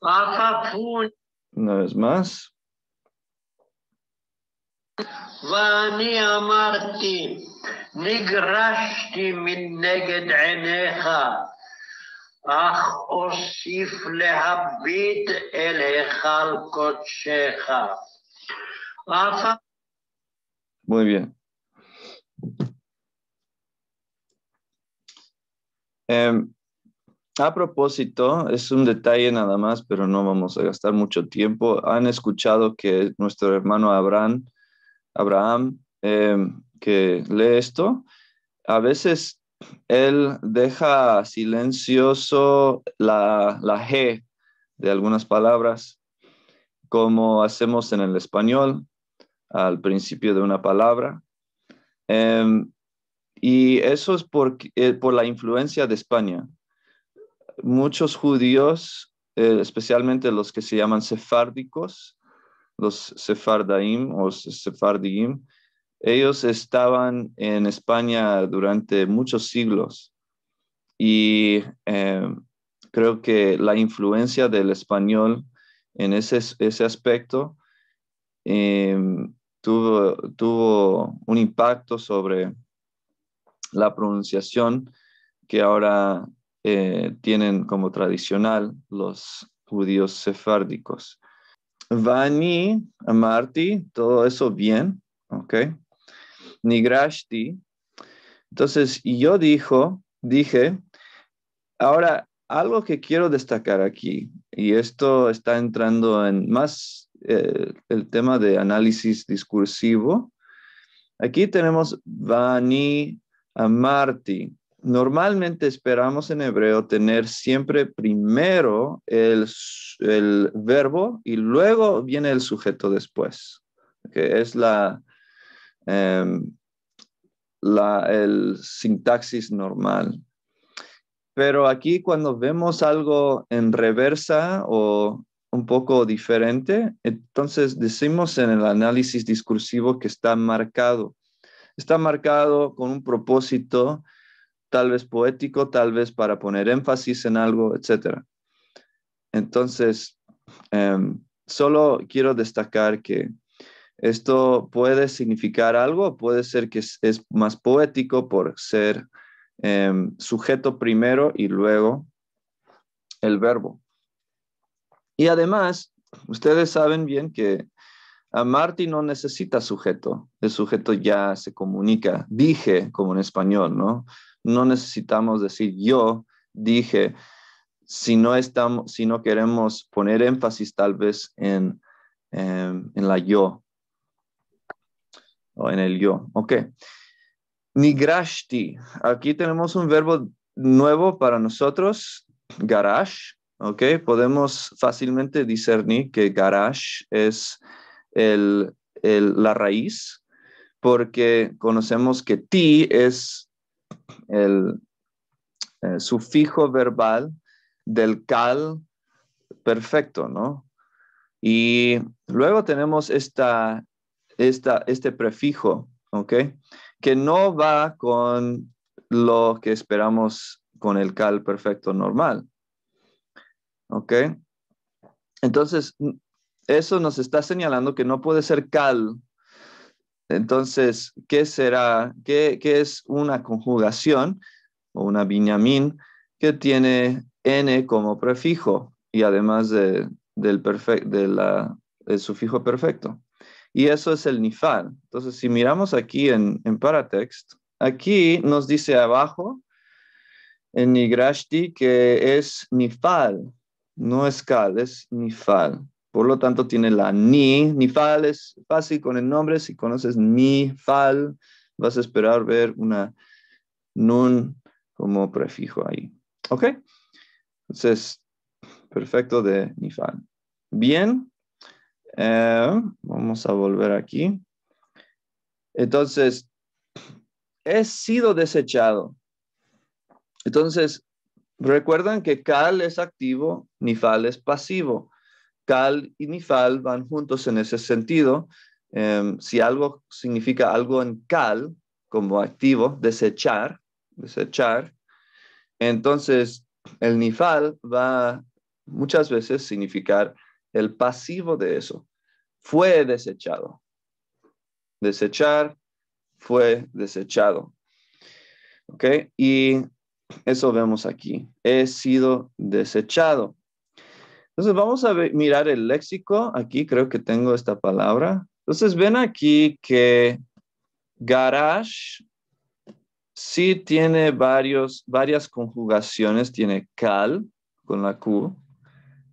Una vez más. Vani amarti nigrashti min neged eneja. Ach osif lehabit el echal kocheja. Muy bien. Eh, a propósito, es un detalle nada más, pero no vamos a gastar mucho tiempo. Han escuchado que nuestro hermano Abraham, Abraham eh, que lee esto, a veces él deja silencioso la, G de algunas palabras, como hacemos en el español al principio de una palabra. Em, y eso es por, eh, por la influencia de España muchos judíos, eh, especialmente los que se llaman sefárdicos, los sefardaim o sefardim, ellos estaban en España durante muchos siglos y eh, creo que la influencia del español en ese, aspecto em, tuvo, tuvo un impacto sobre la pronunciación que ahora eh, tienen como tradicional los judíos sefárdicos. Vani, Amarti, todo eso bien, ¿ok? Nigrashti. Entonces, yo dijo, dije, ahora algo que quiero destacar aquí, y esto está entrando en más eh, el tema de análisis discursivo. Aquí tenemos Vani, Amarti. Normalmente esperamos en hebreo tener siempre primero el, verbo y luego viene el sujeto después. que es la, em, la, sintaxis normal. Pero aquí cuando vemos algo en reversa o un poco diferente, entonces decimos en el análisis discursivo que está marcado. Está marcado con un propósito tal vez poético, tal vez para poner énfasis en algo, etc. Entonces, em, solo quiero destacar que esto puede significar algo, puede ser que es, más poético por ser em, sujeto primero y luego el verbo. Y además, ustedes saben bien que a Marty no necesita sujeto, el sujeto ya se comunica, dije como en español, ¿no? No necesitamos decir yo dije, si no, estamos, si queremos poner énfasis tal vez en, em, en la yo o en el yo. Ok. Nigrashti. Aquí tenemos un verbo nuevo para nosotros, garage. Ok. Podemos fácilmente discernir que garage es el, la raíz, porque conocemos que ti es el, eh, sufijo verbal del cal perfecto, ¿no? Y luego tenemos esta, esta, este prefijo, ¿ok? Que no va con lo que esperamos con el cal perfecto normal, ¿ok? Entonces, eso nos está señalando que no puede ser cal. Entonces, ¿qué será? ¿Qué, es una conjugación o una binyamin que tiene n como prefijo y además del, sufijo perfecto? Y eso es el nifal. Entonces, si miramos aquí en, en paratext, aquí nos dice abajo en Nigrashti que es nifal, no es cal, es nifal. Por lo tanto, tiene la ni. fal es fácil con el nombre. Si conoces ni fal, vas a esperar ver una nun como prefijo ahí. ¿Ok? Entonces, perfecto de Nifal. Bien. Eh, vamos a volver aquí. Entonces, he sido desechado. Entonces, recuerdan que Cal es activo, ni fal es pasivo cal y nifal van juntos en ese sentido. Em, si algo significa algo en cal, como activo, desechar, desechar, entonces el nifal va muchas veces a significar el pasivo de eso. Fue desechado. Desechar fue desechado. ¿Ok? Y eso vemos aquí. He sido desechado. Entonces vamos a mirar el léxico. Aquí creo que tengo esta palabra. Entonces ven aquí que garage sí tiene varios, varias conjugaciones. Tiene cal con la Q.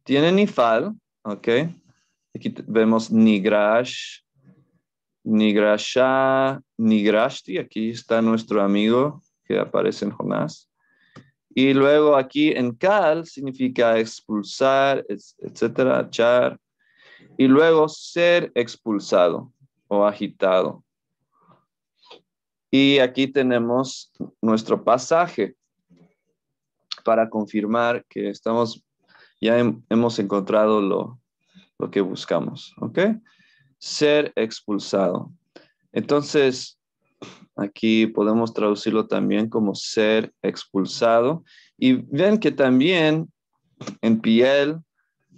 Tiene nifal, ¿ok? Aquí vemos nigrash, nigrasha, nigrashti. Aquí está nuestro amigo que aparece en Jonás. Y luego aquí en cal significa expulsar, etcétera, echar. Y luego ser expulsado o agitado. Y aquí tenemos nuestro pasaje para confirmar que estamos, ya hemos encontrado lo, lo que buscamos, ¿ok? Ser expulsado. Entonces, Aquí podemos traducirlo también como ser expulsado. Y ven que también en piel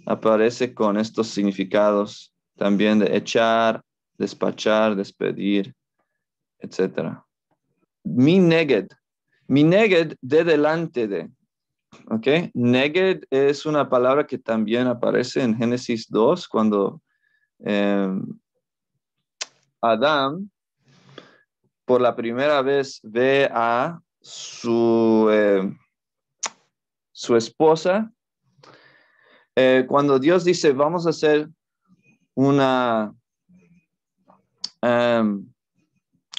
aparece con estos significados también de echar, despachar, despedir, etc. Mi neged. Mi neged de delante de. ¿Ok? Neged es una palabra que también aparece en Génesis 2 cuando Adam... Em, Adán por la primera vez ve a su, eh, su esposa. Eh, cuando Dios dice, vamos a hacer una, em,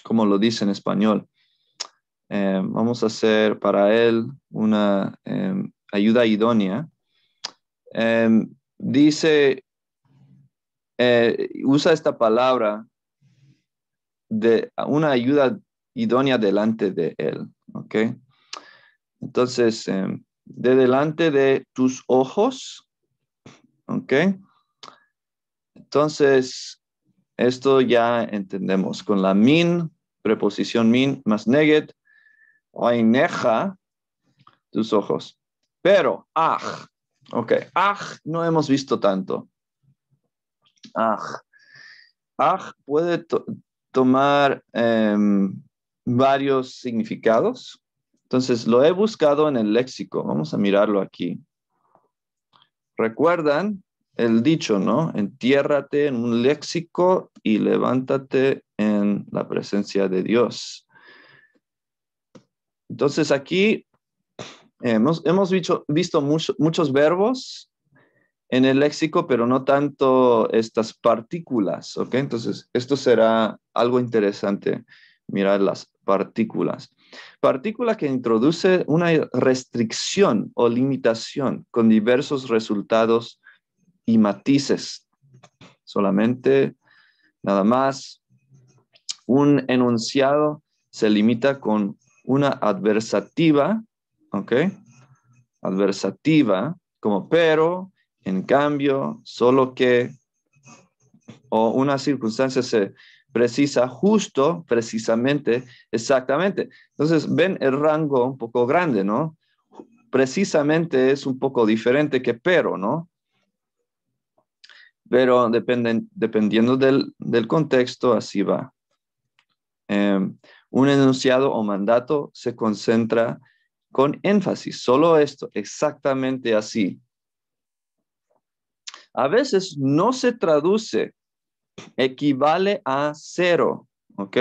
como lo dice en español, em, vamos a hacer para él una em, ayuda idónea, dice, eh, usa esta palabra de una ayuda idónea delante de él. ¿Ok? Entonces, em, de delante de tus ojos. ¿Ok? Entonces, esto ya entendemos con la min, preposición min más O aineja, tus ojos. Pero, aj, ok, aj no hemos visto tanto. Aj, aj puede tomar em, varios significados. Entonces, lo he buscado en el léxico. Vamos a mirarlo aquí. Recuerdan el dicho, ¿no? Entiérrate en un léxico y levántate en la presencia de Dios. Entonces, aquí hemos, visto, muchos verbos en el léxico, pero no tanto estas partículas, ¿ok? Entonces, esto será algo interesante, mirar las partículas. Partícula que introduce una restricción o limitación con diversos resultados y matices. Solamente, nada más, un enunciado se limita con una adversativa, ¿ok? Adversativa, como pero, en cambio, solo que o una circunstancia se precisa justo, precisamente, exactamente. Entonces, ven el rango un poco grande, ¿no? Precisamente es un poco diferente que pero, ¿no? Pero dependiendo del, contexto, así va. Em, un enunciado o mandato se concentra con énfasis, solo esto, exactamente así a veces no se traduce, equivale a cero, ¿ok?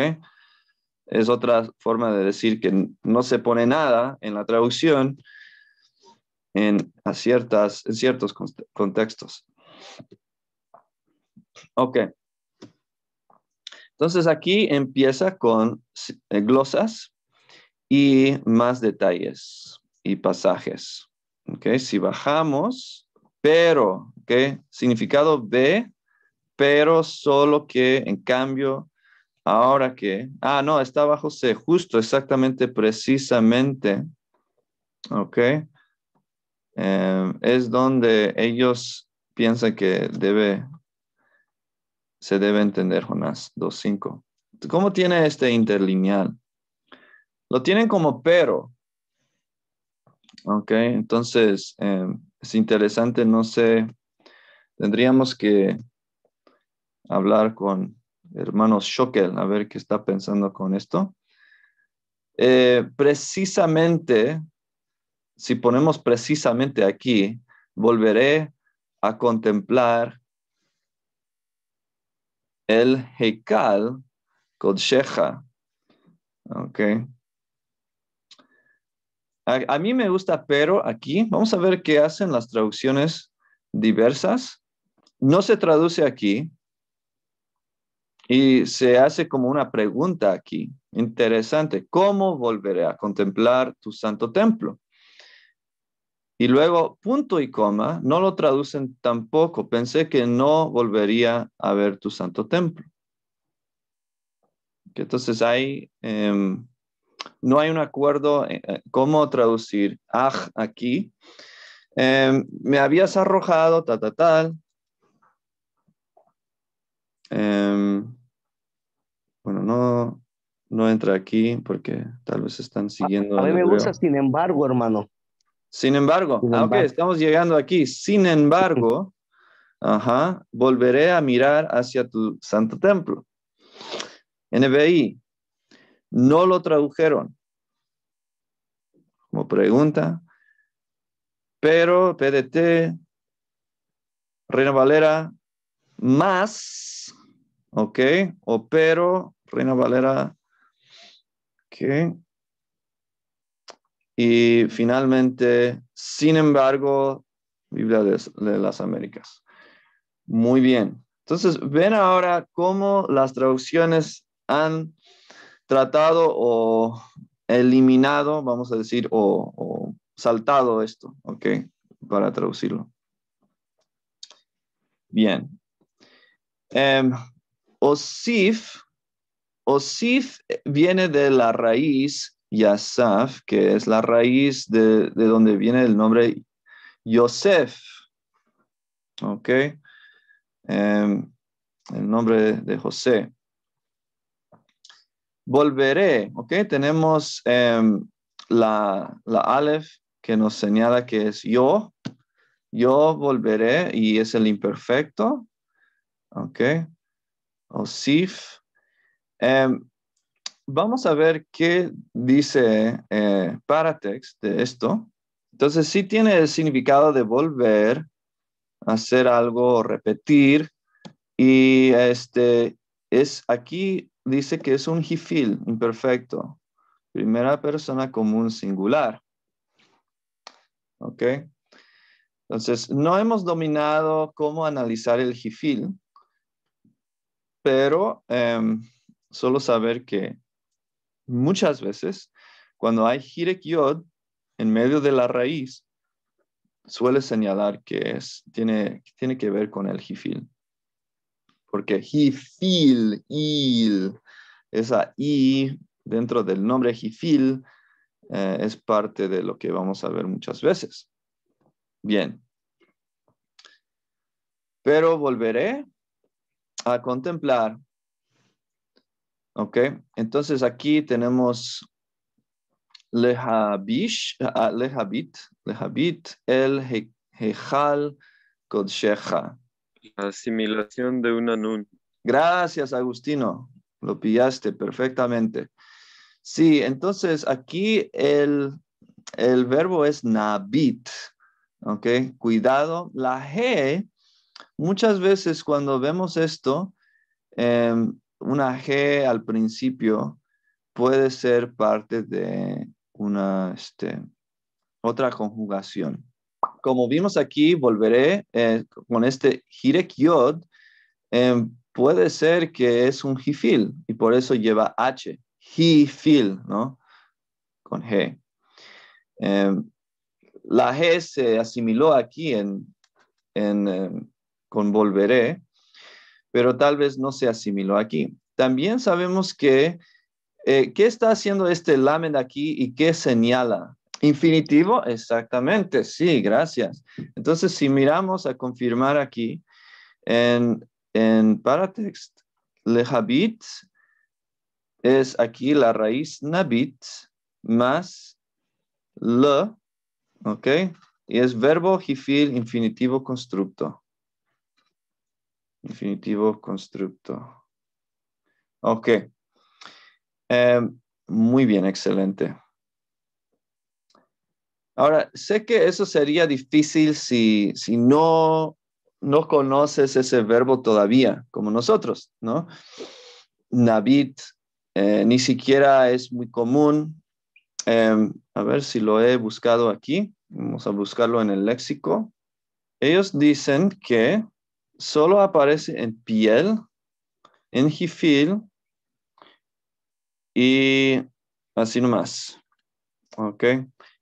Es otra forma de decir que no se pone nada en la traducción en, ciertas, en ciertos contextos. Ok. Entonces aquí empieza con eh, glosas y más detalles y pasajes. ¿ok? Si bajamos pero, ¿ok? Significado de, pero solo que en cambio, ahora que, ah, no, está bajo C, justo, exactamente, precisamente, ¿ok? Em, es donde ellos piensan que debe, se debe entender Jonás 2.5. ¿Cómo tiene este interlineal? Lo tienen como pero. Ok, entonces, eh, es interesante, no sé, tendríamos que hablar con hermanos Shokel, a ver qué está pensando con esto. Eh, precisamente, si ponemos precisamente aquí, volveré a contemplar el Heikal Kodsheja. Okay. A, mí me gusta pero aquí. Vamos a ver qué hacen las traducciones diversas. No se traduce aquí. Y se hace como una pregunta aquí. Interesante. ¿Cómo volveré a contemplar tu santo templo? Y luego punto y coma no lo traducen tampoco. Pensé que no volvería a ver tu santo templo. Entonces hay... Em, no hay un acuerdo eh, eh, cómo traducir aj aquí. Em, me habías arrojado, ta, ta, tal. Em, bueno, no, no entra aquí porque tal vez están siguiendo. A, me gusta, sin embargo, hermano. Sin embargo, ah, estamos llegando aquí. Sin embargo, ajá, volveré a mirar hacia tu santo templo. NBI, no lo tradujeron. Como pregunta. Pero PDT, Reina Valera, más, ¿ok? O pero, Reina Valera, ¿ok? Y finalmente, sin embargo, Biblia de, de las Américas. Muy bien. Entonces, ven ahora cómo las traducciones han tratado o eliminado, vamos a decir, o, saltado esto, ¿ok? Para traducirlo. Bien. Em, osif, osif viene de la raíz Yasaf, que es la raíz de, donde viene el nombre Yosef. ¿Ok? Em, el nombre de José volveré, ¿ok? Tenemos em, la, la Aleph que nos señala que es yo, yo volveré y es el imperfecto, ¿ok? O sif. Em, vamos a ver qué dice eh, paratext de esto. Entonces, sí tiene el significado de volver, hacer algo, repetir, y este, es aquí dice que es un jifil imperfecto. Primera persona común singular. ¿Ok? Entonces, no hemos dominado cómo analizar el jifil, pero em, solo saber que muchas veces cuando hay jirek yod en medio de la raíz, suele señalar que es, tiene, tiene que ver con el jifil porque Jifil, esa I dentro del nombre Jifil, eh, es parte de lo que vamos a ver muchas veces. Bien. Pero volveré a contemplar. Ok, entonces aquí tenemos Lehabish, ah, Lehabit, Lehabit, el Hejal Kodsheja asimilación de una nun. Gracias, Agustino. Lo pillaste perfectamente. Sí, entonces aquí el, el verbo es nabit. ¿Ok? Cuidado. La G, muchas veces cuando vemos esto, em, una G al principio puede ser parte de una, este, otra conjugación como vimos aquí, volveré eh, con este Hirek em, puede ser que es un jifil y por eso lleva H, Hifil, ¿no? Con G. Em, la G se asimiló aquí en, em, con volveré, pero tal vez no se asimiló aquí. También sabemos que, eh, ¿qué está haciendo este lamen aquí y qué señala Infinitivo, exactamente, sí, gracias. Entonces, si miramos a confirmar aquí, en, en paratext, lehabit es aquí la raíz nabit más le, ¿ok? Y es verbo hifil infinitivo constructo. Infinitivo constructo. Ok. Em, muy bien, excelente. Ahora, sé que eso sería difícil si, no, no conoces ese verbo todavía, como nosotros, ¿no? Navit eh, ni siquiera es muy común. Em, a ver si lo he buscado aquí. Vamos a buscarlo en el léxico. Ellos dicen que solo aparece en piel, en jifil y así nomás. Ok.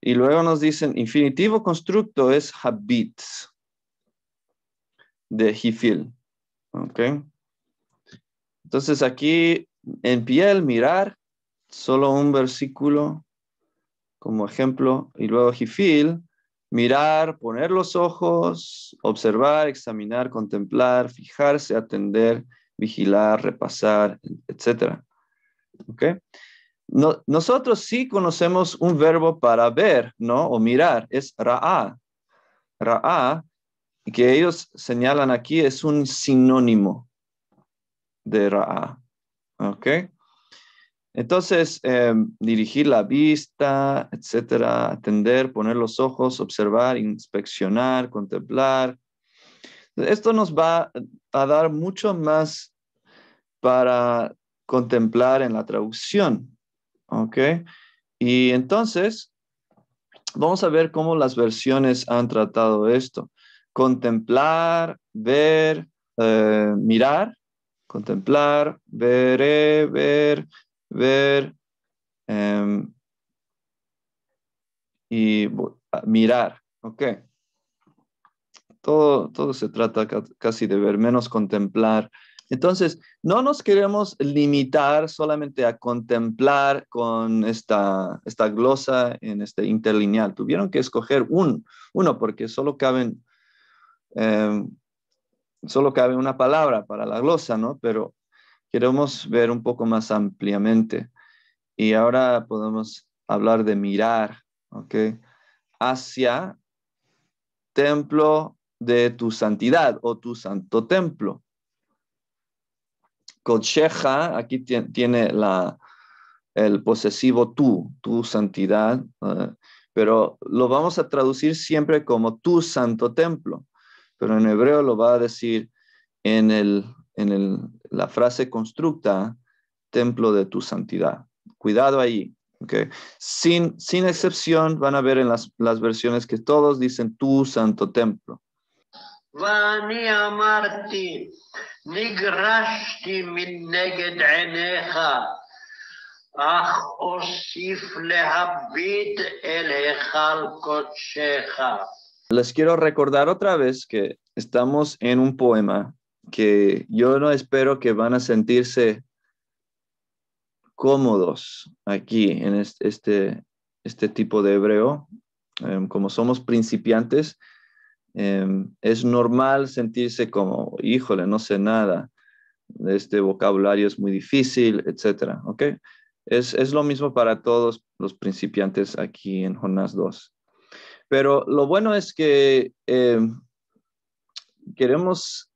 Y luego nos dicen, infinitivo constructo es habits de he ¿Ok? Entonces aquí en piel, mirar, solo un versículo como ejemplo, y luego he mirar, poner los ojos, observar, examinar, contemplar, fijarse, atender, vigilar, repasar, etc. ¿Ok? nosotros sí conocemos un verbo para ver, ¿no? O mirar, es ra'a. Ra'a, que ellos señalan aquí, es un sinónimo de ra'a. ¿Ok? Entonces, eh, dirigir la vista, etcétera, atender, poner los ojos, observar, inspeccionar, contemplar. Esto nos va a dar mucho más para contemplar en la traducción, Ok. Y entonces, vamos a ver cómo las versiones han tratado esto. Contemplar, ver, eh, mirar, contemplar, ver, eh, ver, ver, em, y ah, mirar, ok. todo se trata casi de ver, menos contemplar entonces, no nos queremos limitar solamente a contemplar con esta, glosa en este interlineal. Tuvieron que escoger uno porque solo caben... Em, solo cabe una palabra para la glosa, ¿no? Pero queremos ver un poco más ampliamente. Y ahora podemos hablar de mirar, ¿ok? Hacia templo de tu santidad o tu santo templo aquí tiene el posesivo tú, tu santidad, pero lo vamos a traducir siempre como tu santo templo, pero en hebreo lo va a decir en, el, la frase constructa, templo de tu santidad. Cuidado ahí. Sin, excepción, van a ver en las versiones que todos dicen tu santo templo. Les quiero recordar otra vez que estamos en un poema que yo no espero que van a sentirse cómodos aquí en este, este, tipo de hebreo. Em, como somos principiantes, Em, es normal sentirse como, híjole, no sé nada, este vocabulario es muy difícil, etcétera, Es, lo mismo para todos los principiantes aquí en Jonás 2. Pero lo bueno es que em, queremos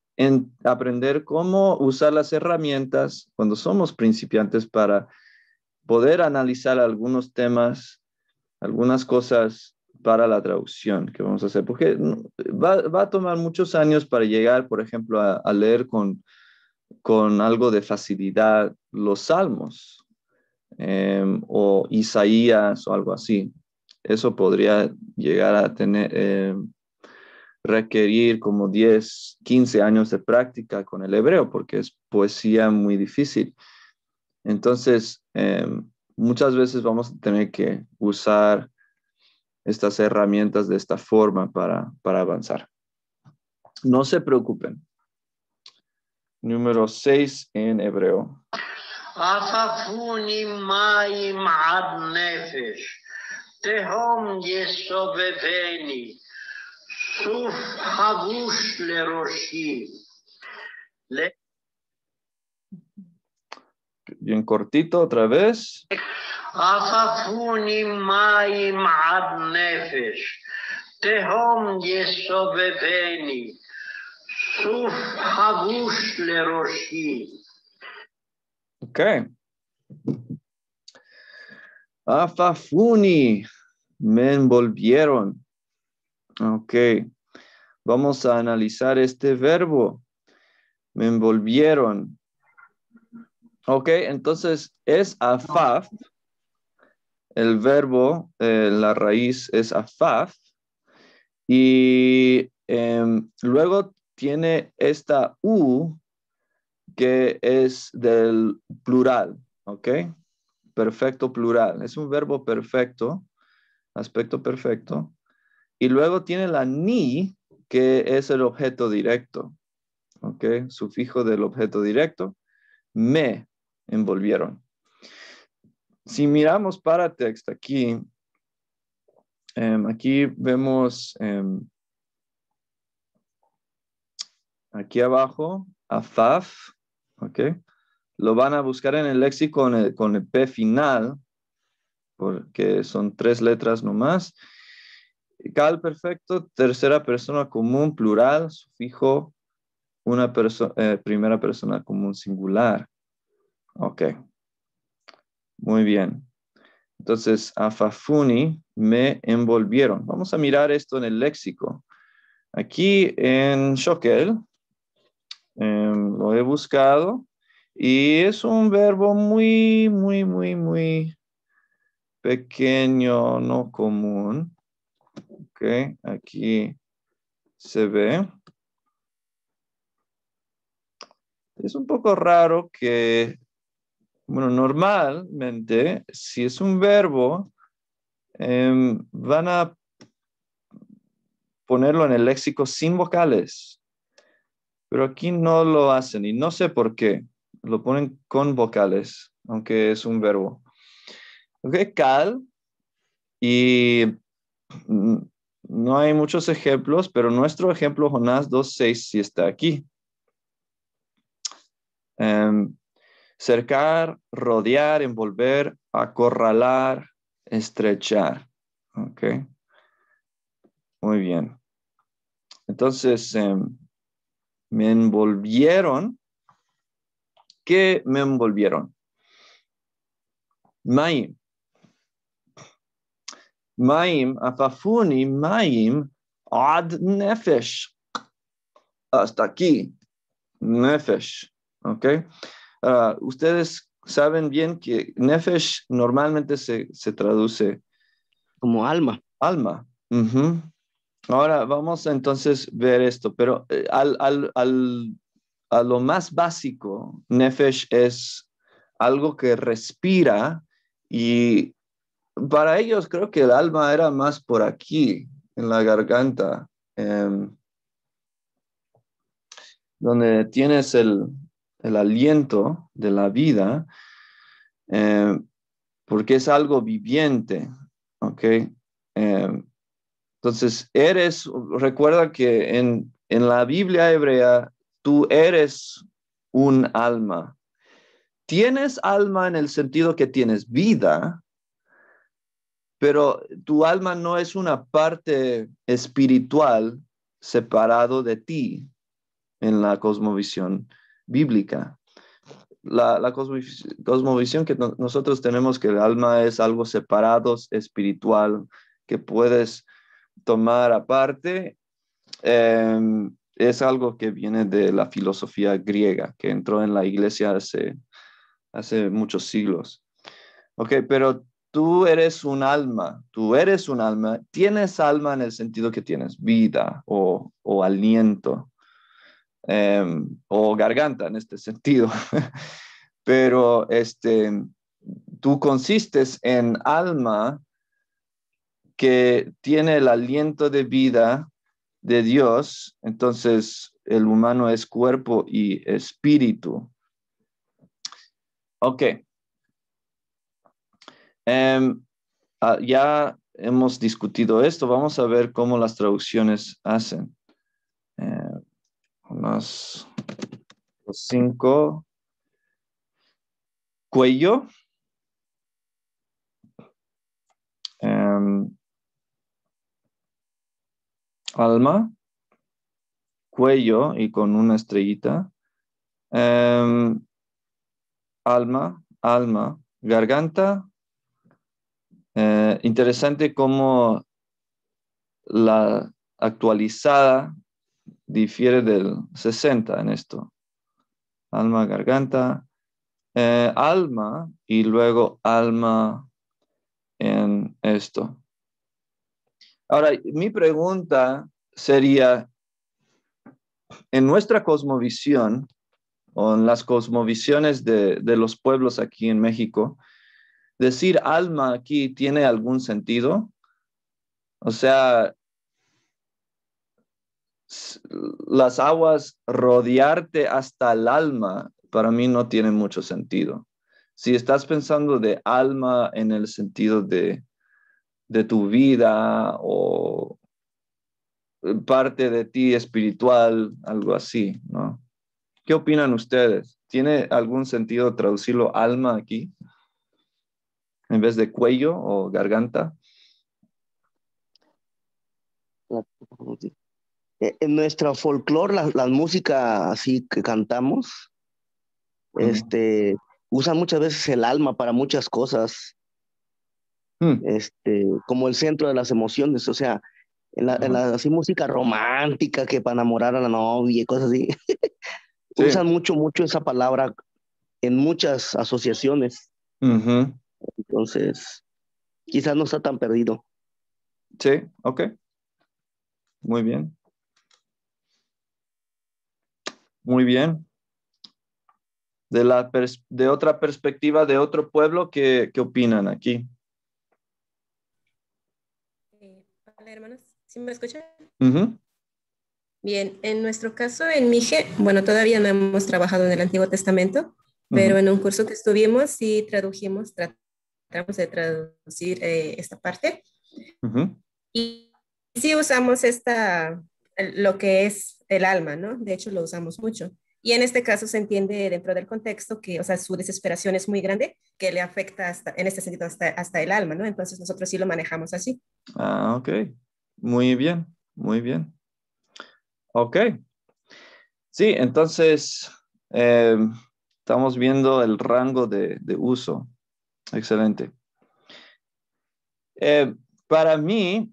aprender cómo usar las herramientas cuando somos principiantes para poder analizar algunos temas, algunas cosas para la traducción que vamos a hacer, porque mm, va, a tomar muchos años para llegar, por ejemplo, a, leer con, con algo de facilidad los salmos em, o Isaías o algo así. Eso podría llegar a tener, em, requerir como 10, 15 años de práctica con el hebreo, porque es poesía muy difícil. Entonces, em, muchas veces vamos a tener que usar estas herramientas de esta forma para, para avanzar. No se preocupen. Número 6 en hebreo. Bien cortito otra vez. Afafuni ماي mad nefesh tehom يسوبباني سوف حبوش لروشي Okay. Afafuni, me envolvieron. okay vamos a analizar este verbo. Me envolvieron. okay entonces es afaf, el verbo, eh, la raíz es afaf. Y em, luego tiene esta u que es del plural, ¿ok? Perfecto plural. Es un verbo perfecto, aspecto perfecto. Y luego tiene la ni, que es el objeto directo, ¿ok? Sufijo del objeto directo. Me envolvieron. Si miramos para texto aquí, em, aquí vemos em, aquí abajo AFAF, ¿ok? Lo van a buscar en el léxico con el, P final, porque son tres letras nomás. Cal perfecto, tercera persona común, plural, sufijo, una eh, primera persona común singular. Ok, muy bien. Entonces, afafuni me envolvieron. Vamos a mirar esto en el léxico. Aquí en Shokel em, lo he buscado y es un verbo muy, muy, muy, muy pequeño, no común. Ok, aquí se ve. Es un poco raro que bueno, normalmente, si es un verbo, em, van a ponerlo en el léxico sin vocales, pero aquí no lo hacen y no sé por qué. Lo ponen con vocales, aunque es un verbo. Ok, cal. Y mm, no hay muchos ejemplos, pero nuestro ejemplo, Jonás 2.6, sí está aquí. Em, cercar, rodear, envolver, acorralar, estrechar. Ok. Muy bien. Entonces, em, me envolvieron. ¿Qué me envolvieron? Maim. Maim, afafuni, maim, ad nefesh. Hasta aquí. Nefesh. ¿Ok? Ah, ustedes saben bien que nefesh normalmente se, traduce como alma. Alma. Ahora vamos a entonces ver esto, pero eh, a lo más básico, nefesh es algo que respira y para ellos creo que el alma era más por aquí, en la garganta, em, donde tienes el, el aliento de la vida, eh, porque es algo viviente, ¿ok? Eh, entonces, eres, recuerda que en, en la Biblia hebrea, tú eres un alma. Tienes alma en el sentido que tienes vida, pero tu alma no es una parte espiritual separado de ti en la cosmovisión bíblica. La, cosmovisión que nosotros tenemos, que el alma es algo separado, espiritual, que puedes tomar aparte, em, es algo que viene de la filosofía griega, que entró en la iglesia hace, hace muchos siglos. Ok, pero tú eres un alma, tú eres un alma, tienes alma en el sentido que tienes vida o, o aliento. Em, o garganta en este sentido, pero este, tú consistes en alma que tiene el aliento de vida de Dios, entonces el humano es cuerpo y espíritu. Ok. Em, ah, ya hemos discutido esto, vamos a ver cómo las traducciones hacen más cinco. Cuello. Em, alma. Cuello y con una estrellita. Em, alma, alma, garganta. Eh, interesante cómo la actualizada difiere del 60 en esto. Alma, garganta, eh, alma y luego alma en esto. Ahora, mi pregunta sería, en nuestra cosmovisión, o en las cosmovisiones de, de los pueblos aquí en México, decir alma aquí tiene algún sentido? O sea, las aguas rodearte hasta el alma, para mí no tiene mucho sentido. Si estás pensando de alma en el sentido de, de tu vida o eh, parte de ti espiritual, algo así, ¿no? ¿Qué opinan ustedes? ¿Tiene algún sentido traducirlo alma aquí? En vez de cuello o garganta. Eh, en nuestro folclore, la, música así que cantamos, este, usan muchas veces el alma para muchas cosas, hmm. este, como el centro de las emociones, o sea, en la, así música romántica que para enamorar a la novia y cosas así. Usan mucho, mucho esa palabra en muchas asociaciones. Entonces, quizás no está tan perdido. Sí, ok. Muy bien. Muy bien. De, la de otra perspectiva, de otro pueblo, ¿qué, opinan aquí? Hola, eh, hermanos. ¿Sí me escuchan? Bien, en nuestro caso en Mije, bueno, todavía no hemos trabajado en el Antiguo Testamento, pero en un curso que estuvimos sí tradujimos, tratamos de traducir eh, esta parte. Y sí usamos esta, lo que es el alma, ¿no? De hecho, lo usamos mucho. Y en este caso se entiende dentro del contexto que, o sea, su desesperación es muy grande, que le afecta hasta, en este sentido hasta, hasta el alma, ¿no? Entonces nosotros sí lo manejamos así. Ah, ok. Muy bien, muy bien. Ok. Sí, entonces eh, estamos viendo el rango de, de uso. Excelente. Eh, para mí,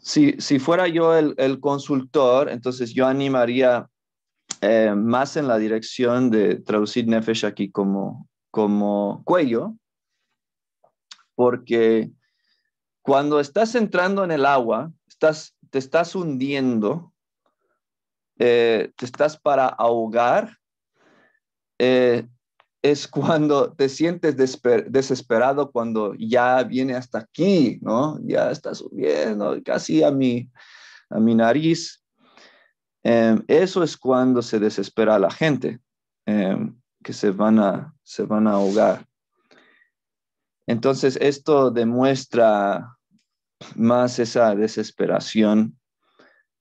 si, fuera yo el, consultor, entonces yo animaría eh, más en la dirección de traducir Nefesh aquí como, como cuello, porque cuando estás entrando en el agua, estás, te estás hundiendo, eh, te estás para ahogar, eh, es cuando te sientes desesperado, cuando ya viene hasta aquí, ¿no? Ya está subiendo casi a mi, a mi nariz. Em, eso es cuando se desespera la gente, em, que se van, a, se van a ahogar. Entonces, esto demuestra más esa desesperación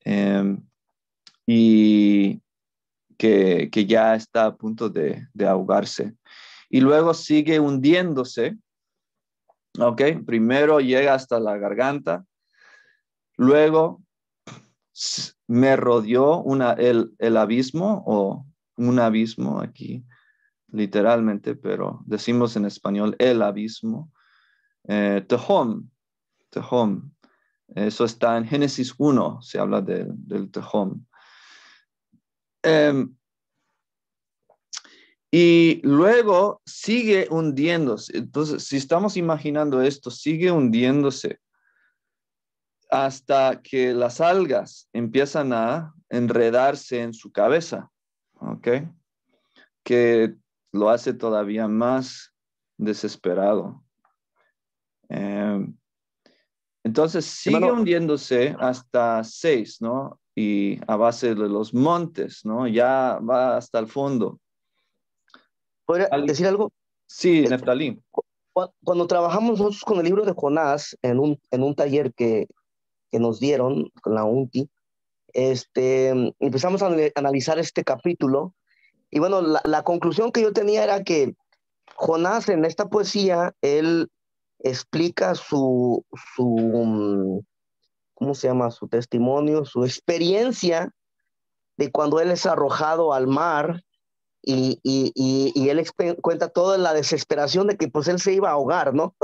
em, y que, ya está a punto de, ahogarse. Y luego sigue hundiéndose, ¿ok? Primero llega hasta la garganta, luego me rodeó una, el, abismo o un abismo aquí, literalmente, pero decimos en español el abismo. Eh, tehom, Eso está en Génesis 1, se habla del tehom. Em, y luego sigue hundiéndose. Entonces, si estamos imaginando esto, sigue hundiéndose hasta que las algas empiezan a enredarse en su cabeza, ¿ok? Que lo hace todavía más desesperado. Em, entonces sigue hundiéndose hasta seis, ¿no? y a base de los montes, ¿no? Ya va hasta el fondo. ¿Podría decir algo? Sí, Neftalí. Cuando trabajamos nosotros con el libro de Jonás en un, en un taller que, que nos dieron la UNTI, este, empezamos a analizar este capítulo y bueno, la, la conclusión que yo tenía era que Jonás en esta poesía, él explica su, su, mm, ¿cómo se llama? Su testimonio, su experiencia de cuando él es arrojado al mar y, y, y, él cuenta toda la desesperación de que pues él se iba a ahogar, ¿no?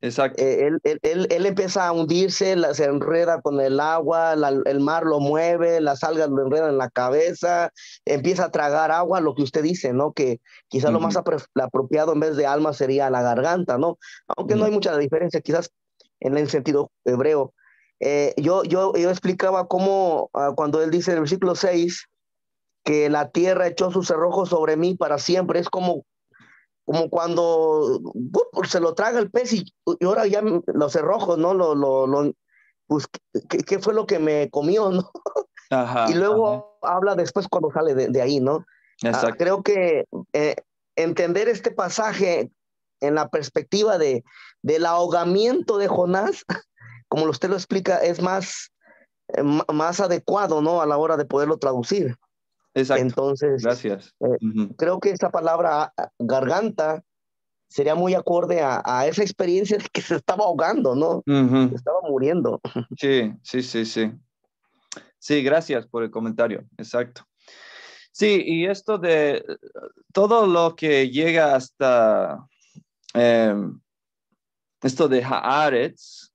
Exacto. Eh, él, él, él, empieza a hundirse, se enreda con el agua, el mar lo mueve, las algas lo enredan en la cabeza, empieza a tragar agua, lo que usted dice, ¿no? Que quizás lo más apropiado en vez de alma sería la garganta, ¿no? Aunque no hay mucha diferencia, quizás en el sentido hebreo, eh, yo, yo, yo explicaba cómo ah, cuando él dice en el versículo 6 que la tierra echó sus cerrojos sobre mí para siempre, es como, como cuando uh, se lo traga el pez y, uh, ahora ya los cerrojos, ¿no? Lo, lo, pues, ¿qué, fue lo que me comió, no? y luego habla después cuando sale de, de ahí, ¿no? Ah, creo que eh, entender este pasaje en la perspectiva de, del ahogamiento de Jonás como usted lo explica, es más, eh, más adecuado, ¿no? A la hora de poderlo traducir. Exacto. Entonces, gracias. Eh, creo que esa palabra garganta sería muy acorde a, esa experiencia de que se estaba ahogando, ¿no? se estaba muriendo. Sí, sí, sí, sí. Sí, gracias por el comentario. Exacto. Sí, y esto de todo lo que llega hasta em, esto de Haaretz,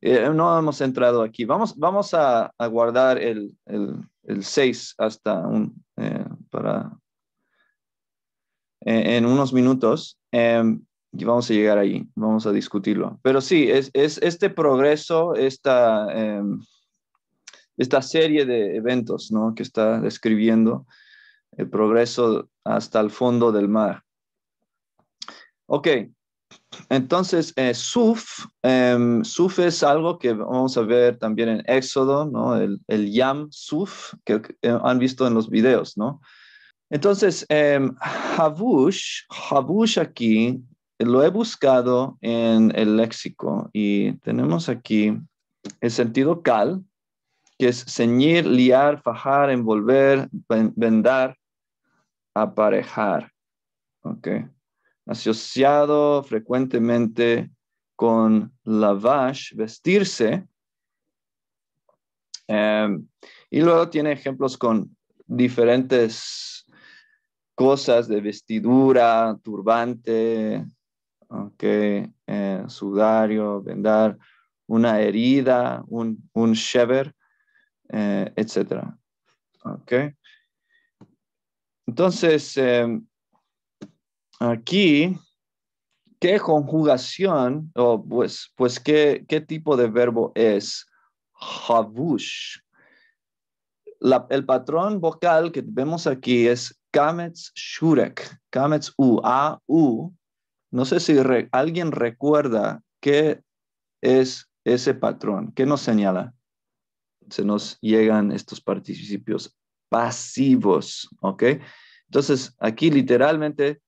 eh, no hemos entrado aquí. Vamos, vamos a, guardar el, el, 6 hasta un, eh, para, e, en unos minutos em, y vamos a llegar ahí, vamos a discutirlo. Pero sí, es, es este progreso, esta, em, esta serie de eventos ¿no? que está describiendo, el progreso hasta el fondo del mar. Ok, entonces, eh, Suf, em, Suf es algo que vamos a ver también en Éxodo, ¿no? el, Yam Suf, que, eh, han visto en los videos. ¿no? Entonces, em, habush habush aquí, lo he buscado en el léxico y tenemos aquí el sentido cal, que es ceñir, liar, fajar, envolver, vendar, aparejar. Okay asociado frecuentemente con lavash, vestirse. Em, y luego tiene ejemplos con diferentes cosas de vestidura, turbante, eh, sudario, vendar, una herida, un, un shever, eh, etc. Entonces, em, aquí, ¿qué conjugación o pues, pues ¿qué, tipo de verbo es havush? el patrón vocal que vemos aquí es Kametz Shurek, Kametz U, A, U. No sé si alguien recuerda qué es ese patrón, qué nos señala. Se nos llegan estos participios pasivos, ¿ok? Entonces, aquí literalmente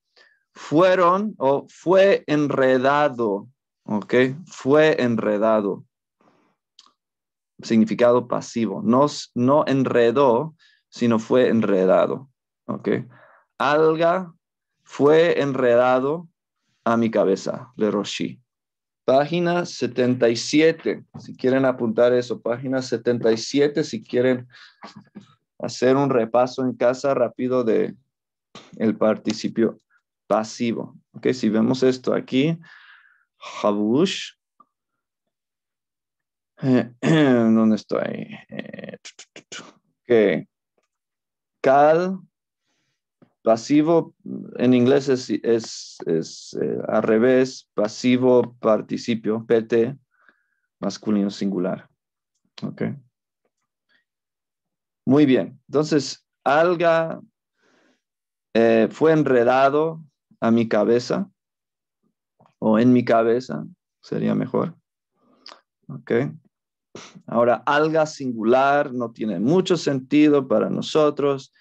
fueron o fue enredado, ¿ok? Fue enredado. Significado pasivo. no enredó, sino fue enredado, ¿ok? Alga fue enredado a mi cabeza, Le Roshi. Página 77, si quieren apuntar eso, página 77, si quieren hacer un repaso en casa rápido de el participio pasivo. Okay, Si vemos esto aquí, Habush, eh, ¿dónde estoy? Eh, okay. Cal, pasivo en inglés es, es, eh, al revés, pasivo participio, PT, masculino singular. Okay, Muy bien, entonces alga fue enredado a mi cabeza o en mi cabeza, sería mejor. okay Ahora, alga singular no tiene mucho sentido para nosotros.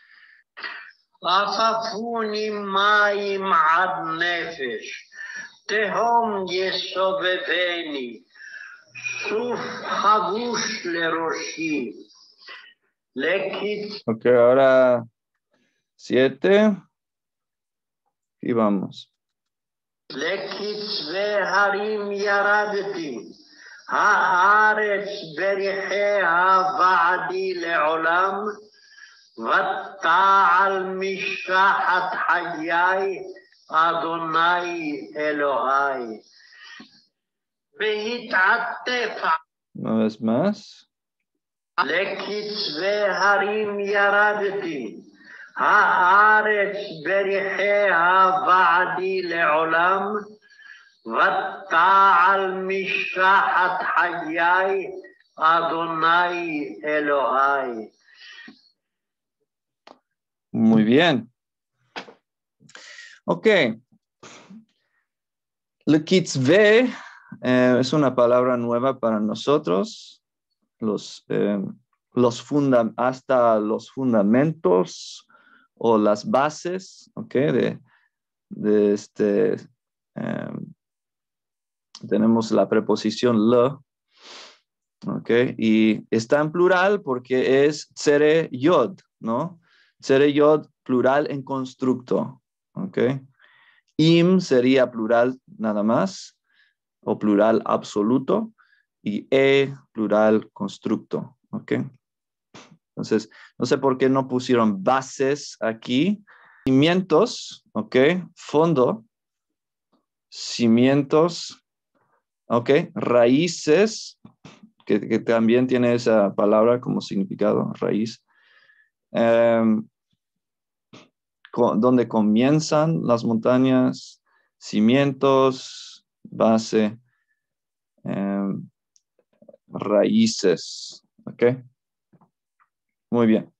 Ok, ahora siete. Y vamos. Lekits ve Harim Yaradeti. Aharez vejea Vadi Leolam. Vatta al Mishrahat Hadjai Adonai Elohai. Vejita, ¿no es más? Lekits ve Harim Yaradeti. הארץ וריחיה ועדי לעולם, ותעל משחת חיי, Adonai Elohai. Muy bien. Ok. Lekitzve eh, es una palabra nueva para nosotros. Los, eh, los funda hasta los fundamentos o las bases, ¿ok? De, este, em, tenemos la preposición lo, ¿ok? Y está en plural porque es tsere yod, ¿no? Tsere yod, plural en constructo, ¿ok? Im sería plural nada más, o plural absoluto, y e, plural constructo, ¿ok? Entonces, no sé por qué no pusieron bases aquí. Cimientos, ¿ok? Fondo, cimientos, ¿ok? Raíces, que, también tiene esa palabra como significado, raíz. Em, donde comienzan las montañas, cimientos, base, em, raíces, ¿ok? Muy bien.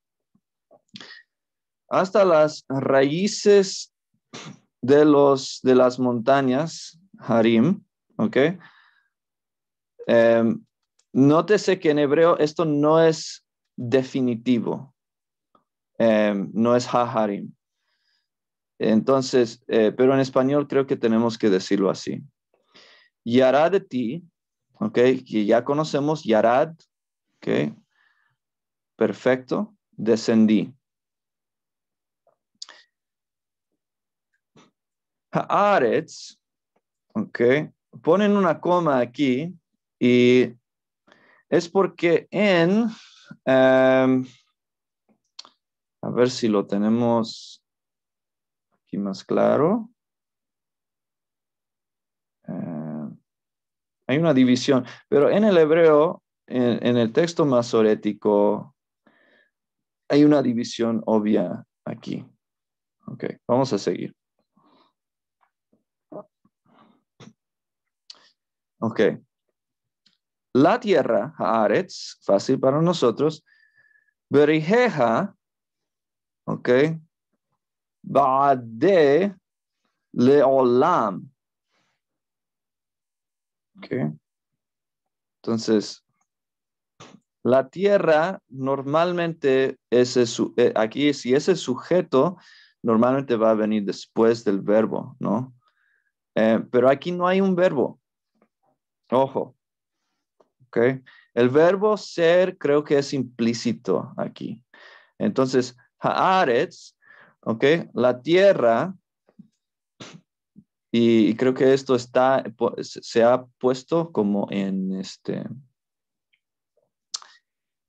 Hasta las raíces de, los, de las montañas, Harim, ¿ok? Em, nótese que en hebreo esto no es definitivo, em, no es ha-harim. Entonces, eh, pero en español creo que tenemos que decirlo así. Yarad de ti, ¿ok? Que ya conocemos Yarad, ¿ok? perfecto, descendí. Haaretz, ok, ponen una coma aquí y es porque en, em, a ver si lo tenemos aquí más claro. Eh, hay una división, pero en el hebreo, en el texto masorético hay una división obvia aquí. Ok, vamos a seguir. Ok. La tierra, Haaretz, fácil para nosotros. Berijeja, ok. Baade leolam. Ok. Entonces, la tierra normalmente, ese eh, aquí si ese sujeto, normalmente va a venir después del verbo, ¿no? Eh, pero aquí no hay un verbo. Ojo. ¿Ok? El verbo ser creo que es implícito aquí. Entonces, haaretz, ¿ok? La tierra, y, creo que esto está, se ha puesto como en este,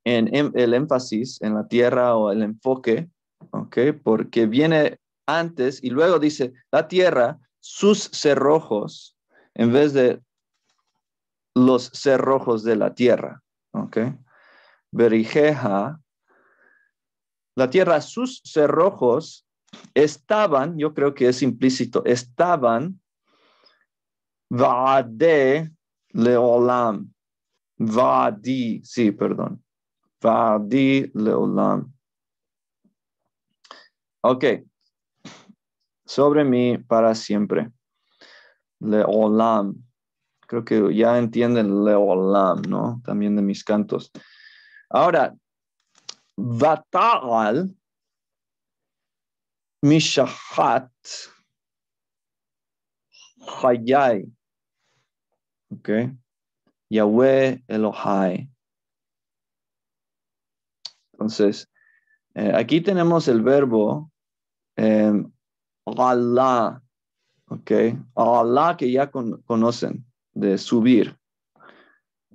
en, em, el énfasis en la tierra o el enfoque, okay, porque viene antes y luego dice la tierra, sus cerrojos, en vez de los cerrojos de la tierra. Okay. Berijeja, la tierra, sus cerrojos estaban, yo creo que es implícito, estaban va de Leolam. di, sí, perdón. Vadi leolam. Ok. Sobre mí para siempre. Leolam. Creo que ya entienden leolam, ¿no? También de mis cantos. Ahora, Vatal Mishahat Hayai. Ok. Yahweh Elohai. Entonces, eh, aquí tenemos el verbo em, Allah, ¿ok? que ya conocen, de subir.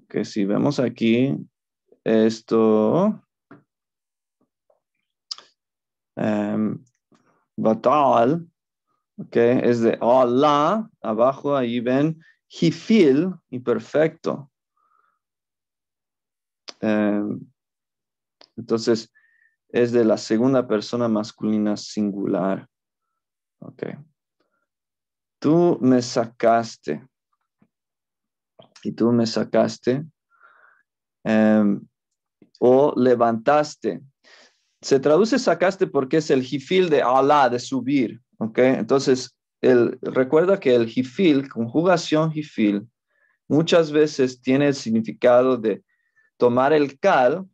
Que si vemos aquí esto, em, Batal, ¿ok? Es de Allah, abajo ahí ven, Hifil, imperfecto. Em, entonces, es de la segunda persona masculina singular. Ok. Tú me sacaste. Y tú me sacaste. Em, o levantaste. Se traduce sacaste porque es el jifil de Allah, de subir. ¿ok? Entonces, recuerda que el jifil, conjugación jifil, muchas veces tiene el significado de tomar el cal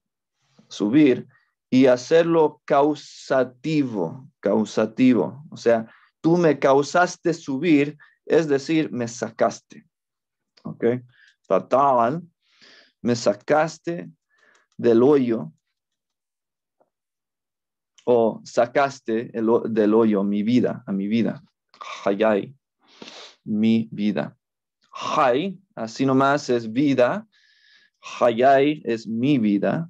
subir, y hacerlo causativo, causativo. O sea, tú me causaste subir, es decir, me sacaste. ¿Ok? Fatal, me sacaste del hoyo o sacaste del hoyo mi vida, a mi vida. Hayay, mi vida. Hay, así nomás es vida. Hayay es mi vida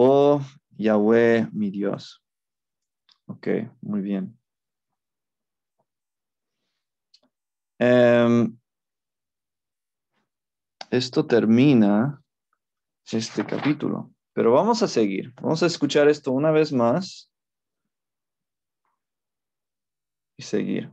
oh Yahweh, mi Dios. Ok, muy bien. Em, esto termina este capítulo, pero vamos a seguir. Vamos a escuchar esto una vez más y seguir.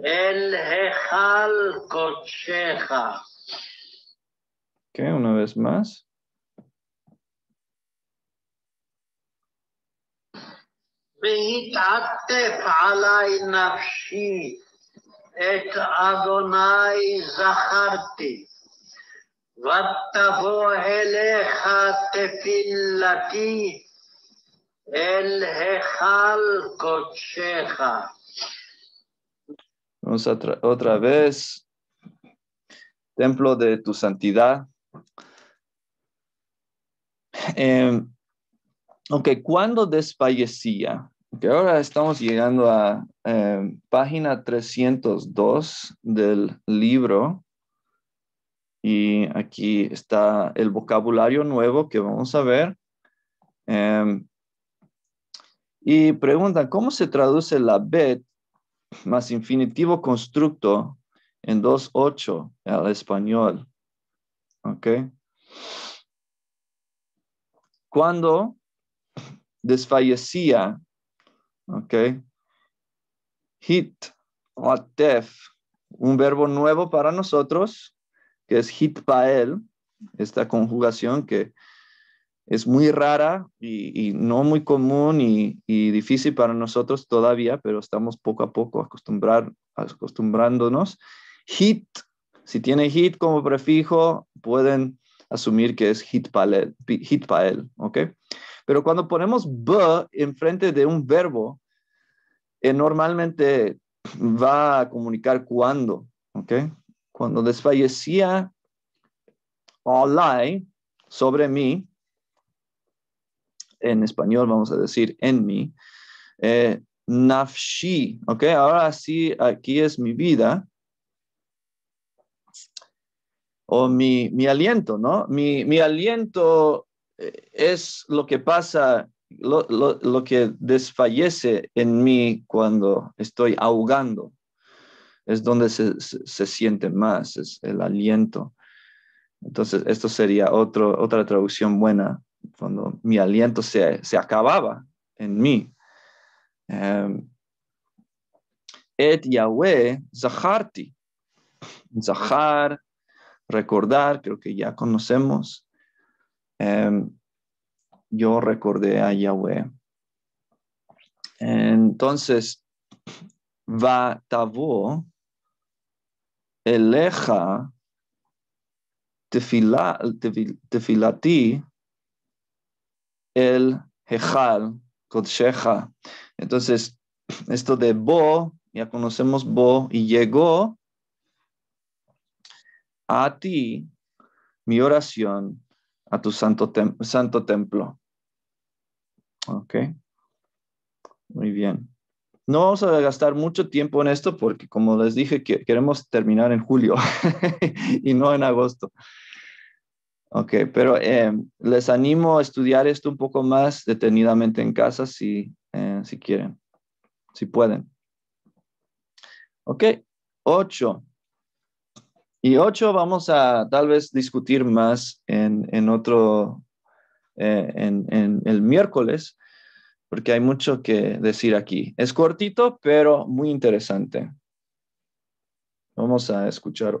El Hejal Cocheja. ¿Qué? Una vez más. Vigitate para Inafshi et Adonai Zaharti. Vatavo fin Tefilati. El hechal Cocheja otra, vez. Templo de tu santidad. Aunque em, ok, cuando desfallecía, que ahora estamos llegando a em, página 302 del libro. Y aquí está el vocabulario nuevo que vamos a ver. Em, y preguntan, ¿cómo se traduce la bet más infinitivo constructo en 2.8 al español. ¿Ok? Cuando desfallecía, ¿ok? Hit o tef, un verbo nuevo para nosotros, que es hit pael, esta conjugación que es muy rara y, no muy común y, difícil para nosotros todavía, pero estamos poco a poco acostumbrar, acostumbrándonos. Hit, si tiene hit como prefijo, pueden asumir que es hit pael, hit ¿ok? Pero cuando ponemos b enfrente de un verbo, eh, normalmente va a comunicar cuándo, ¿ok? Cuando desfallecía online sobre mí, en español vamos a decir en mí. Eh, nafshi, ¿ok? Ahora sí, aquí es mi vida o mi, aliento, ¿no? Mi, aliento eh, es lo que pasa, lo, que desfallece en mí cuando estoy ahogando. Es donde se, siente más, es el aliento. Entonces, esto sería otra traducción buena cuando mi aliento se, acababa en mí. Em, Et Yahweh Zaharti. Zahar, recordar, creo que ya conocemos. Em, yo recordé a Yahweh. Entonces, va tavo eleja tefilati el Hejal, Kodsheja. Entonces, esto de Bo, ya conocemos Bo, y llegó a ti mi oración, a tu santo, santo templo. Ok. Muy bien. No vamos a gastar mucho tiempo en esto porque, como les dije, que queremos terminar en julio y no en agosto. Ok, pero em, les animo a estudiar esto un poco más detenidamente en casa eh, si, quieren, si pueden. Ok, ocho. Y ocho vamos a tal vez discutir más en, otro, eh, en, en, el miércoles, porque hay mucho que decir aquí. Es cortito, pero muy interesante. Vamos a escuchar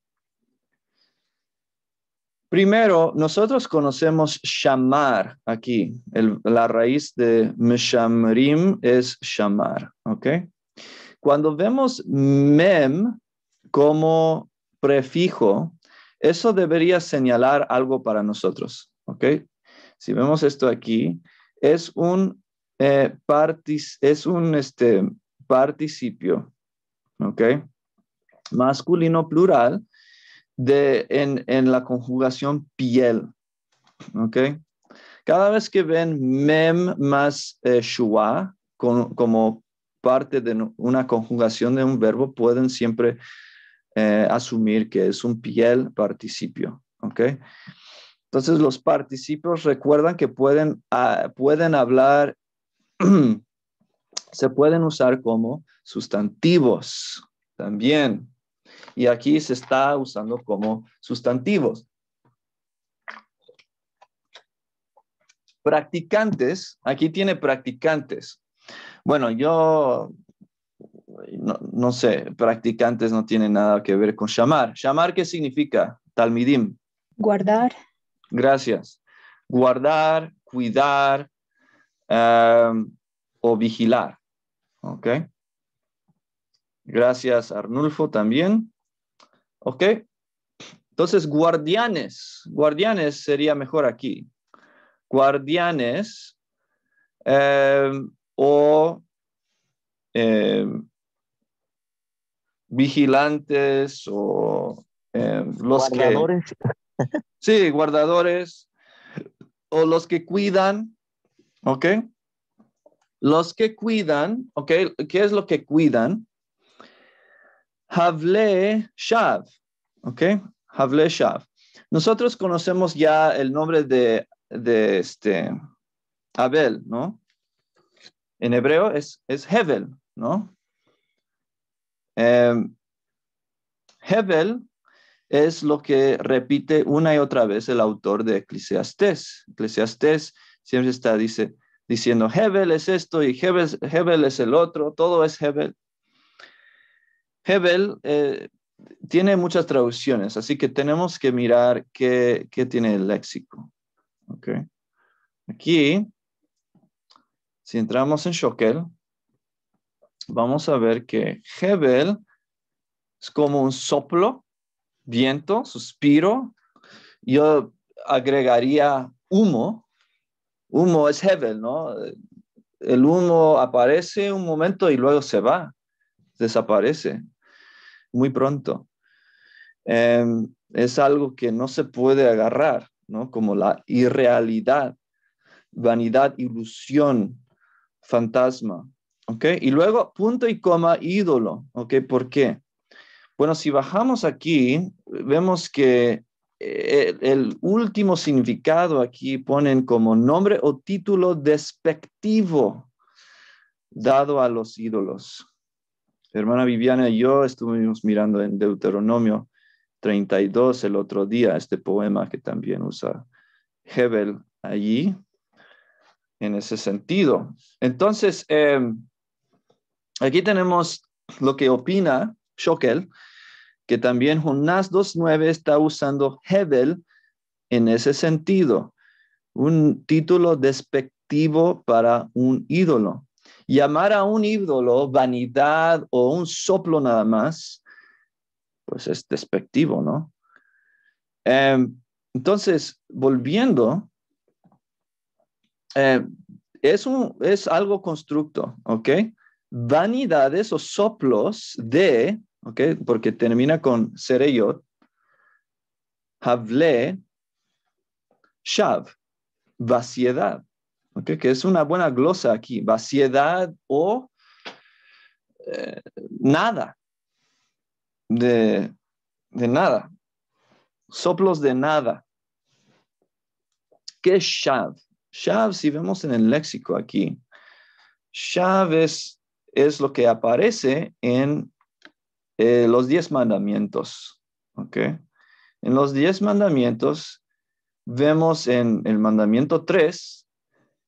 Primero, nosotros conocemos llamar aquí. la raíz de Mshamrim es llamar, ¿ok? Cuando vemos mem como prefijo, eso debería señalar algo para nosotros, ¿ok? Si vemos esto aquí, es un, eh, este, participio, Masculino plural, de, en, la conjugación piel. Cada vez que ven mem más eh, shua como parte de una conjugación de un verbo, pueden siempre eh, asumir que es un piel participio. ¿Ok? Entonces, los participios recuerdan que pueden, ah, pueden hablar, se pueden usar como sustantivos también y aquí se está usando como sustantivos. Practicantes, aquí tiene practicantes. Bueno, yo no, sé, practicantes no tiene nada que ver con llamar. ¿Llamar qué significa? Talmidim. Guardar. Gracias. Guardar, cuidar em, o vigilar. ¿Ok? Gracias, Arnulfo, también. ¿Ok? Entonces, guardianes, guardianes sería mejor aquí. Guardianes eh, o eh, vigilantes o eh, los que... Sí, guardadores o los que cuidan, ¿ok? Los que cuidan, ¿ok? ¿Qué es lo que cuidan? Havle Shav, ¿ok? Havle Shav. Nosotros conocemos ya el nombre de, este Abel, ¿no? En hebreo es, es Hebel, ¿no? Em, Hebel es lo que repite una y otra vez el autor de Eclesiastés. Eclesiastés siempre está diciendo Hebel es esto y Hevel Hebel es el otro, todo es Hebel, Hebel eh, tiene muchas traducciones, así que tenemos que mirar qué, tiene el léxico. Aquí, si entramos en Shokel, vamos a ver que Hebel es como un soplo, viento, suspiro. Yo agregaría humo. Humo es Hebel, ¿no? El humo aparece un momento y luego se va, desaparece muy pronto. Em, es algo que no se puede agarrar, ¿no? Como la irrealidad, vanidad, ilusión, fantasma, ¿ok? Y luego punto y coma ídolo, ¿ok? ¿Por qué? Bueno, si bajamos aquí, vemos que eh, el último significado aquí ponen como nombre o título despectivo dado a los ídolos hermana Viviana y yo estuvimos mirando en Deuteronomio 32 el otro día, este poema que también usa Hebel allí, en ese sentido. Entonces, em, aquí tenemos lo que opina Schockel, que también Jonás 2.9 está usando Hebel en ese sentido, un título despectivo para un ídolo llamar a un ídolo vanidad o un soplo nada más, pues es despectivo, ¿no? Em, entonces, volviendo, eh, es, algo constructo, ¿ok? Vanidades o soplos de, ¿ok? Porque termina con ser yo, hablé, shav, vaciedad que es una buena glosa aquí, vaciedad o eh, nada, de, nada, soplos de nada. ¿Qué es Shav? Shav, si vemos en el léxico aquí, Shav es, lo que aparece en eh, los diez mandamientos. En los diez mandamientos vemos en el mandamiento tres,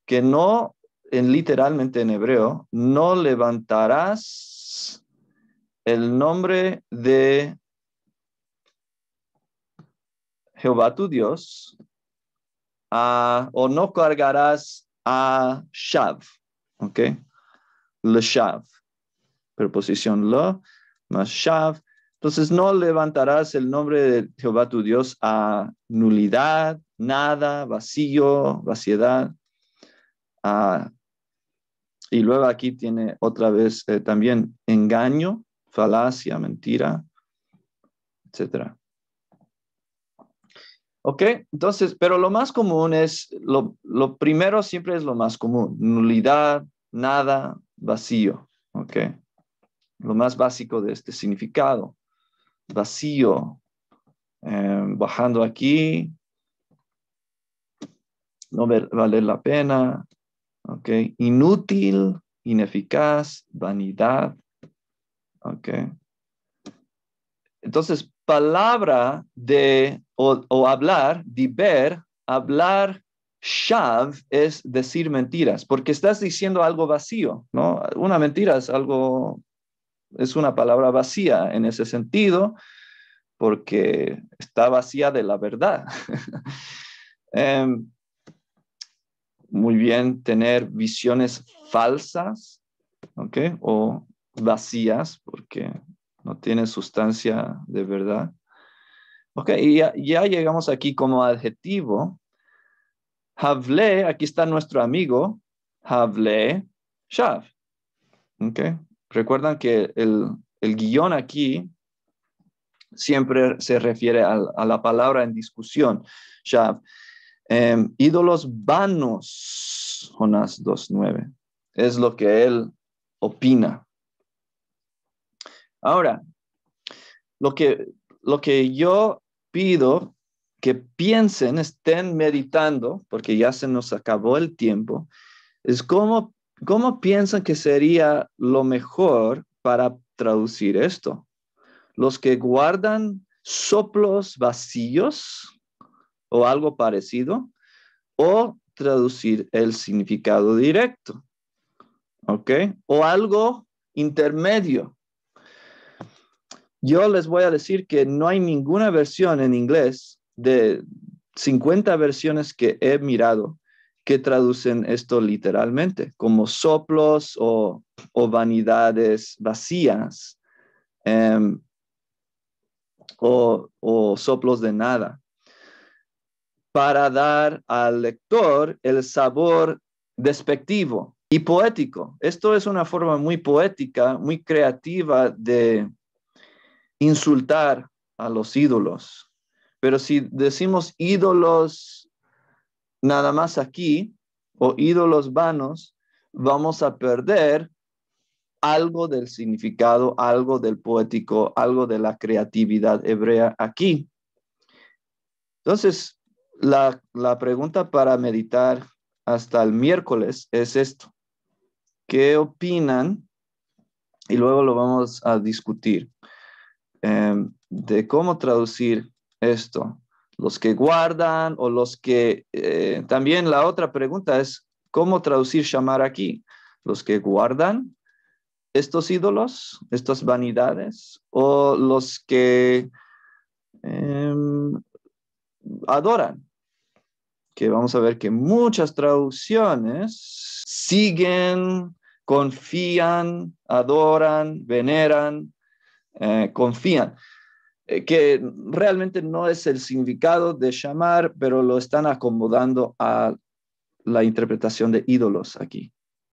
que no, en, literalmente en hebreo, no levantarás el nombre de Jehová tu Dios, o no cargarás a Shav, ¿ok? Le Shav, preposición lo, más Shav. Entonces no levantarás el nombre de Jehová tu Dios a nulidad, nada, vacío, vaciedad. Ah, y luego aquí tiene otra vez eh, también engaño, falacia, mentira, etc. Ok, entonces, pero lo más común es, lo, primero siempre es lo más común, nulidad, nada, vacío. Ok, lo más básico de este significado, vacío. Em, bajando aquí, no vale la pena, ¿ok? Inútil, ineficaz, vanidad, ¿ok? Entonces, palabra de, o, hablar, hablar, ver, hablar Shav es decir mentiras, porque estás diciendo algo vacío, ¿no? Una mentira es algo, es una palabra vacía en ese sentido, porque está vacía de la verdad. Em, muy bien tener visiones falsas, ¿ok? O vacías, porque no tiene sustancia de verdad. Ok, y ya, llegamos aquí como adjetivo. Havle, aquí está nuestro amigo, Havle Shav. Ok, recuerdan que el, guión aquí siempre se refiere a, a la palabra en discusión, Shav. Em, ídolos vanos, Jonás 2.9, es lo que él opina. Ahora, lo que, lo que yo pido que piensen, estén meditando, porque ya se nos acabó el tiempo, es cómo piensan que sería lo mejor para traducir esto. Los que guardan soplos vacíos, o algo parecido, o traducir el significado directo, ¿ok? O algo intermedio. Yo les voy a decir que no hay ninguna versión en inglés de 50 versiones que he mirado que traducen esto literalmente, como soplos o, vanidades vacías em, o soplos de nada para dar al lector el sabor despectivo y poético. Esto es una forma muy poética, muy creativa de insultar a los ídolos. Pero si decimos ídolos nada más aquí o ídolos vanos, vamos a perder algo del significado, algo del poético, algo de la creatividad hebrea aquí. Entonces, la, pregunta para meditar hasta el miércoles es esto. ¿Qué opinan? Y luego lo vamos a discutir em, de cómo traducir esto. Los que guardan o los que... Eh, también la otra pregunta es, ¿cómo traducir llamar aquí? Los que guardan estos ídolos, estas vanidades, o los que... Em, adoran. Que vamos a ver que muchas traducciones siguen, confían, adoran, veneran, eh, confían eh, que realmente no es el significado de llamar, pero lo están acomodando a la interpretación de ídolos aquí.